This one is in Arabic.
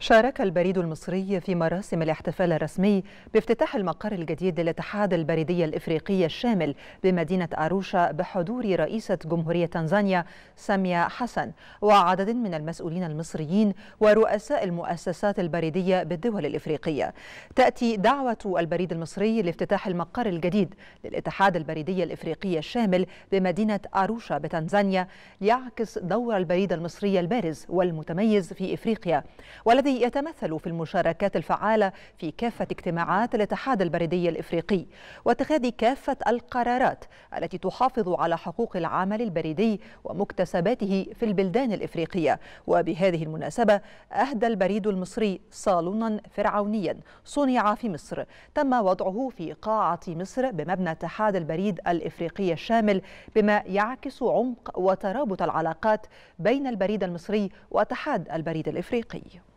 شارك البريد المصري في مراسم الاحتفال الرسمي بافتتاح المقر الجديد للاتحاد البريدي الإفريقي الشامل بمدينة أروشا بحضور رئيسة جمهورية تنزانيا سامية حسن وعدد من المسؤولين المصريين ورؤساء المؤسسات البريدية بالدول الإفريقية تأتي دعوة البريد المصري لافتتاح المقر الجديد للاتحاد البريدي الإفريقي الشامل بمدينة أروشا بتنزانيا ليعكس دور البريد المصري البارز والمتميز في إفريقيا والذي الذي يتمثل في المشاركات الفعالة في كافة اجتماعات الاتحاد البريدي الإفريقي واتخاذ كافة القرارات التي تحافظ على حقوق العمل البريدي ومكتسباته في البلدان الإفريقية وبهذه المناسبة أهدى البريد المصري صالونا فرعونيا صنع في مصر تم وضعه في قاعة مصر بمبنى اتحاد البريد الإفريقي الشامل بما يعكس عمق وترابط العلاقات بين البريد المصري واتحاد البريد الإفريقي